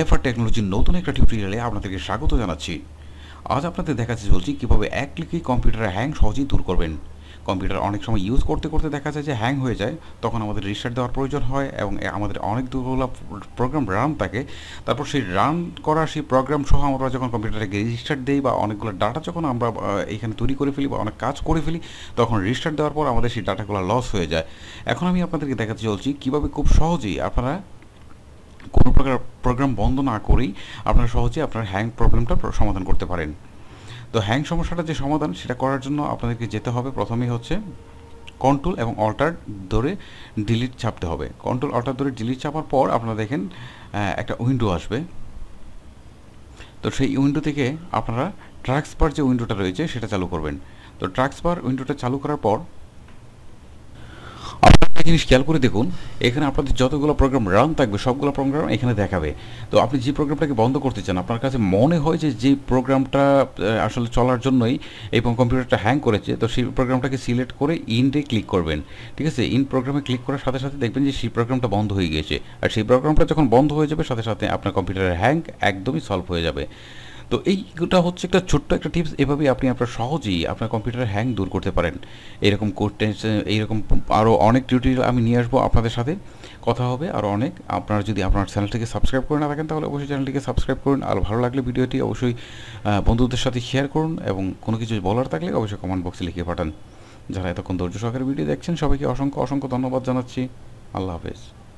FR টেকনোলজির নতুন একটা টিউটোরিয়ালে আপনাদেরকে স্বাগত জানাচ্ছি আজ আপনাদের দেখাতে চলছি কীভাবে এক ক্লিকে কম্পিউটারে হ্যাং সহজেই দূর করবেন কম্পিউটার অনেক সময় ইউজ করতে করতে দেখা যায় যে হ্যাং হয়ে যায় তখন আমাদের রিস্টার্ট দেওয়ার প্রয়োজন হয় এবং আমাদের অনেক দূরগুলো প্রোগ্রাম রান থাকে তারপর সেই রান করা সেই প্রোগ্রাম সহ আমরা যখন কম্পিউটারকে রিস্টার্ট দিই বা অনেকগুলো ডাটা যখন আমরা এখানে তৈরি করে ফেলি বা অনেক কাজ করে ফেলি তখন রিস্টার্ট দেওয়ার পর আমাদের সেই ডাটাগুলো লস হয়ে যায় এখন আমি আপনাদেরকে দেখাতে চলছি কীভাবে খুব সহজেই আপনারা কোনো প্রকার প্রোগ্রাম বন্ধ না করেই আপনারা সহজে আপনার হ্যাং প্রবলেমটা সমাধান করতে পারেন তো হ্যাং সমস্যাটা যে সমাধান সেটা করার জন্য আপনাদেরকে যেতে হবে প্রথমেই হচ্ছে কন্ট্রোল এবং অল্টার ধরে ডিলিট ছাপতে হবে কন্ট্রোল অল্টার ধরে ডিলিট ছাপার পর আপনারা দেখেন একটা উইন্ডো আসবে তো সেই উইন্ডো থেকে আপনারা ট্রাক্সপার যে উইন্ডোটা রয়েছে সেটা চালু করবেন তো ট্রাক্সপার উইন্ডোটা চালু করার পর একটা জিনিস খেয়াল করে দেখুন এখানে আপনাদের যতগুলো প্রোগ্রাম রান থাকবে সবগুলো প্রোগ্রাম এখানে দেখাবে তো আপনি যে প্রোগ্রামটাকে বন্ধ করতে চান আপনার কাছে মনে হয় যে যে প্রোগ্রামটা আসলে চলার জন্যই এবং কম্পিউটারটা হ্যাং করেছে তো সেই প্রোগ্রামটাকে সিলেক্ট করে ইনডে ক্লিক করবেন ঠিক আছে ইন প্রোগ্রামে ক্লিক করার সাথে সাথে দেখবেন যে সেই প্রোগ্রামটা বন্ধ হয়ে গিয়েছে আর সেই প্রোগ্রামটা যখন বন্ধ হয়ে যাবে সাথে সাথে আপনার কম্পিউটারের হ্যাং একদমই সলভ হয়ে যাবে তো এইটা হচ্ছে একটা ছোট্ট একটা টিপস এভাবে আপনি আপনার সহজেই আপনার কম্পিউটার হ্যাং দূর করতে পারেন এরকম করতে এইরকম আরও অনেক টিউটোরিয়াল আমি নিয়ে আসবো আপনাদের সাথে কথা হবে আর অনেক আপনারা যদি আপনার চ্যানেলটিকে সাবস্ক্রাইব করে না থাকেন তাহলে অবশ্যই চ্যানেলটিকে সাবস্ক্রাইব করুন আর ভালো লাগলে ভিডিওটি অবশ্যই বন্ধুদের সাথে শেয়ার করুন এবং কোনো কিছু বলার থাকলে অবশ্যই কমেন্ট বক্সে লিখে পাঠান যারা এতক্ষণ ধৈর্য সহকারে ভিডিও দেখছেন সবাইকে অসংখ্য অসংখ্য ধন্যবাদ জানাচ্ছি আল্লাহ হাফেজ